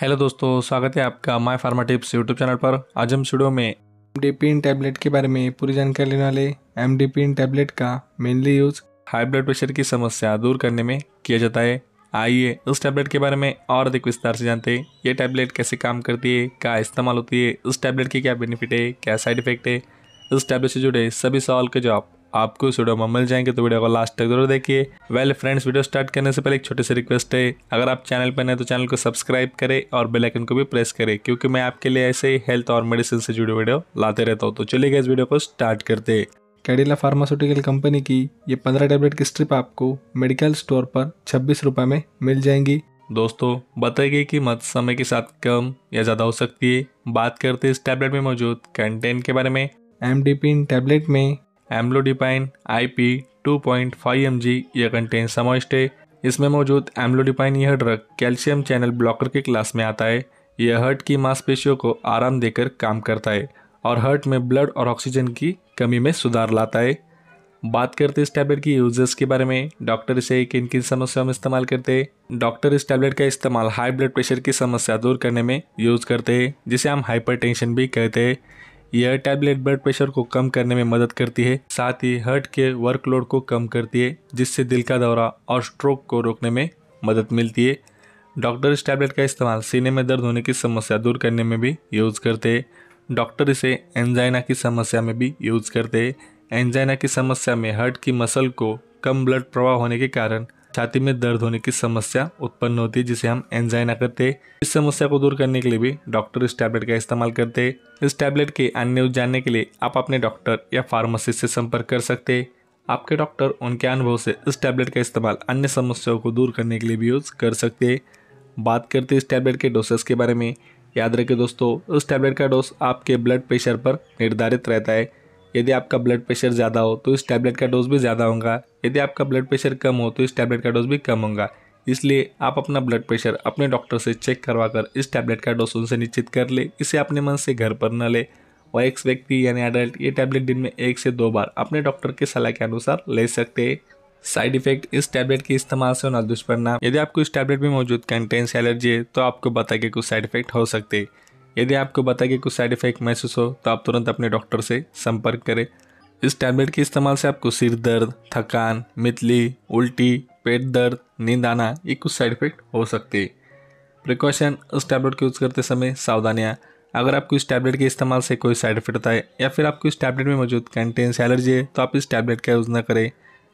hello दोस्तों स्वागत है आपका my pharma tips YouTube channel पर आज हम स्टूडियो में एम टैबलेट के बारे में पूरी जानकारी लेने वाले एम टैबलेट का mainly use high blood pressure की समस्या दूर करने में किया जाता है आइए इस टैबलेट के बारे में और अधिक विस्तार से जानते हैं ये टैबलेट कैसे काम करती है क्या इस्तेमाल होती है इस टैबलेट के क्या बेनिफिट है क्या साइड इफेक्ट है इस टैबलेट से जुड़े सभी सवाल के जवाब आपको इस वीडियो में मिल जाएंगे तो वीडियो को लास्ट तक जरूर देखिए वेल फ्रेंड्स वीडियो स्टार्ट करने से पहले एक छोटे से रिक्वेस्ट है अगर आप चैनल पर नए तो चैनल को सब्सक्राइब करें और बेलाइकन को भी प्रेस करें क्योंकि मैं आपके लिए ऐसे ही हेल्थ और मेडिसिन से जुड़े वीडियो लाते रहता हूँ तो चलिए इस वीडियो को स्टार्ट करते कैडिला फार्मास्यूटिकल कंपनी की ये पंद्रह टेबलेट की स्ट्रिप आपको मेडिकल स्टोर पर छब्बीस रुपए में मिल जाएंगी दोस्तों बताइए कि मत समय के साथ कम या ज़्यादा हो सकती है बात करते हैं इस टैबलेट में मौजूद कंटेंट के बारे में एम डी टैबलेट में एम्लोडिपाइन आईपी 2.5 जी यह कंटेन समाविष्ट है इसमें मौजूद एम्लोडिपाइन यह ड्रग कैल्शियम चैनल ब्लॉकर के क्लास में आता है यह हर्ट की मांसपेशियों को आराम देकर काम करता है और हर्ट में ब्लड और ऑक्सीजन की कमी में सुधार लाता है बात करते इस टैबलेट की यूजर्स के बारे में डॉक्टर इसे किन किन समस्याओं में इस्तेमाल करते हैं डॉक्टर इस टैबलेट का इस्तेमाल हाई ब्लड प्रेशर की समस्या दूर करने में यूज़ करते हैं जिसे हम हाइपरटेंशन भी कहते हैं यह टैबलेट ब्लड प्रेशर को कम करने में मदद करती है साथ ही हर्ट के वर्कलोड को कम करती है जिससे दिल का दौरा और स्ट्रोक को रोकने में मदद मिलती है डॉक्टर इस टैबलेट का इस्तेमाल सीने में दर्द होने की समस्या दूर करने में भी यूज़ करते हैं डॉक्टर इसे एंजाइना की समस्या में भी यूज़ करते हैं एंजाइना की समस्या में हर्ट की मसल को कम ब्लड प्रवाह होने के कारण छाती में दर्द होने की समस्या उत्पन्न होती है जिसे हम एंजाइना कहते हैं इस समस्या को दूर करने के लिए भी डॉक्टर इस टैबलेट का इस्तेमाल करते हैं इस टैबलेट के अन्य जानने के लिए आप अपने डॉक्टर या फार्मासिस्ट से संपर्क कर सकते हैं आपके डॉक्टर उनके अनुभव से इस टैबलेट का इस्तेमाल अन्य समस्याओं को दूर करने के लिए भी यूज़ कर सकते बात करते इस टैबलेट के डोसेस के बारे में याद रखें दोस्तों इस टैबलेट का डोस आपके ब्लड प्रेशर पर निर्धारित रहता है यदि आपका ब्लड प्रेशर ज़्यादा हो तो इस टैबलेट का डोज भी ज़्यादा होगा यदि आपका ब्लड प्रेशर कम हो तो इस टैबलेट का डोज भी कम होगा इसलिए आप अपना ब्लड प्रेशर अपने डॉक्टर से चेक करवा कर इस टैबलेट का डोज उनसे निश्चित कर ले इसे अपने मन से घर पर न ले और एक व्यक्ति यानी अडल्ट ये टैबलेट दिन में एक से दो बार अपने डॉक्टर की सलाह के अनुसार ले सकते हैं साइड इफेक्ट इस टैबलेट के इस्तेमाल से होना दुष्परिणाम यदि आपको इस टैबलेट में मौजूद कंटेंस एलर्जी है तो आपको बता के कुछ साइड इफेक्ट हो सकते हैं यदि आपको बता के कुछ साइड इफेक्ट महसूस हो तो आप तुरंत अपने डॉक्टर से संपर्क करें इस टैबलेट के इस्तेमाल से आपको सिर दर्द थकान मितली उल्टी पेट दर्द नींद आना ये कुछ साइड इफेक्ट हो सकते हैं प्रिकॉशन इस टैबलेट को यूज़ करते समय सावधानियाँ अगर आपको इस टैबलेट के इस्तेमाल से कोई साइड इफेक्ट होता है या फिर आपको इस टैबलेट में मौजूद कंटेन एलर्जी है तो आप इस टैबलेट का यूज़ ना करें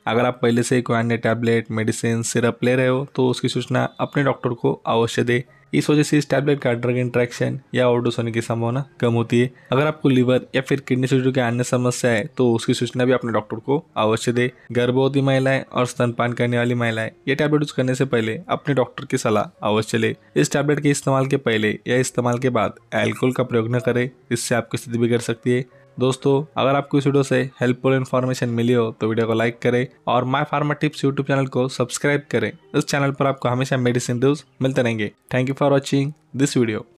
अगर आप पहले से कोई अन्य टैबलेट मेडिसिन सिरप ले रहे हो तो उसकी सूचना अपने डॉक्टर को अवश्य दे इस वजह से इस टैबलेट का ड्रग इंट्रैक्शन या ओवरडोज होने की संभावना कम होती है अगर आपको लीवर या फिर किडनी से की अन्य समस्या है तो उसकी सूचना भी अपने डॉक्टर को अवश्य दे गर्भवती महिलाएं और स्तनपान करने वाली महिलाएं ये टैबलेट यूज करने से पहले अपने डॉक्टर की सलाह अवश्य ले इस टैबलेट के इस्तेमाल के पहले या इस्तेमाल के बाद एल्कोहल का प्रयोग न करें इससे आपकी स्थिति बिगड़ सकती है दोस्तों अगर आपको इस वीडियो से हेल्पफुल इन्फॉर्मेशन मिली हो तो वीडियो को लाइक करें और my pharma tips YouTube channel को सब्सक्राइब करें इस चैनल पर आपको हमेशा मेडिसिन न्यूज मिलते रहेंगे thank you for watching this video